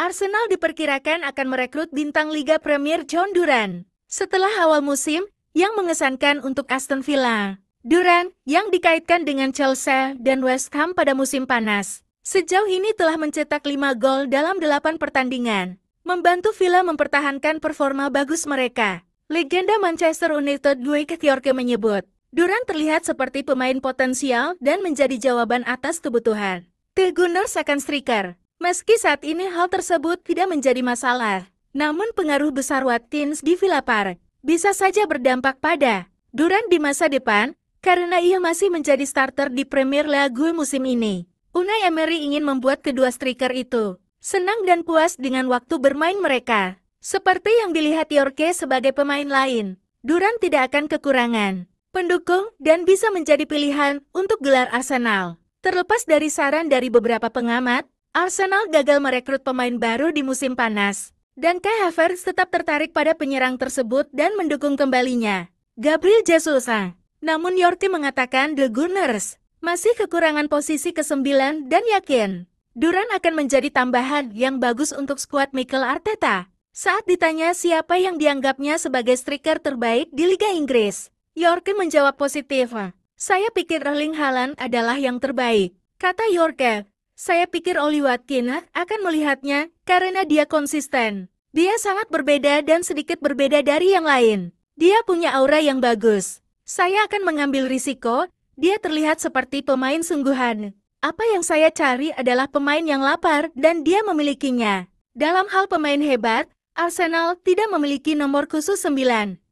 Arsenal diperkirakan akan merekrut bintang Liga Premier John Duran. Setelah awal musim, yang mengesankan untuk Aston Villa. Duran, yang dikaitkan dengan Chelsea dan West Ham pada musim panas, sejauh ini telah mencetak 5 gol dalam 8 pertandingan, membantu Villa mempertahankan performa bagus mereka. Legenda Manchester United Dwight Ketiorke menyebut, Duran terlihat seperti pemain potensial dan menjadi jawaban atas kebutuhan. Gunners akan striker. Meski saat ini hal tersebut tidak menjadi masalah, namun pengaruh besar Watkins di Villa Park bisa saja berdampak pada Duran di masa depan karena ia masih menjadi starter di Premier League musim ini. Unai Emery ingin membuat kedua striker itu senang dan puas dengan waktu bermain mereka. Seperti yang dilihat Yorke sebagai pemain lain, Duran tidak akan kekurangan pendukung dan bisa menjadi pilihan untuk gelar Arsenal. Terlepas dari saran dari beberapa pengamat, Arsenal gagal merekrut pemain baru di musim panas, dan Kai Havertz tetap tertarik pada penyerang tersebut dan mendukung kembalinya. Gabriel Jesus. Namun Yorty mengatakan The Gunners masih kekurangan posisi ke-9 dan yakin Duran akan menjadi tambahan yang bagus untuk skuad Mikel Arteta. Saat ditanya siapa yang dianggapnya sebagai striker terbaik di Liga Inggris, Yorke menjawab positif. Saya pikir Erling Haaland adalah yang terbaik, kata Yorke. Saya pikir Oli Watkins akan melihatnya karena dia konsisten. Dia sangat berbeda dan sedikit berbeda dari yang lain. Dia punya aura yang bagus. Saya akan mengambil risiko, dia terlihat seperti pemain sungguhan. Apa yang saya cari adalah pemain yang lapar dan dia memilikinya. Dalam hal pemain hebat, Arsenal tidak memiliki nomor khusus 9.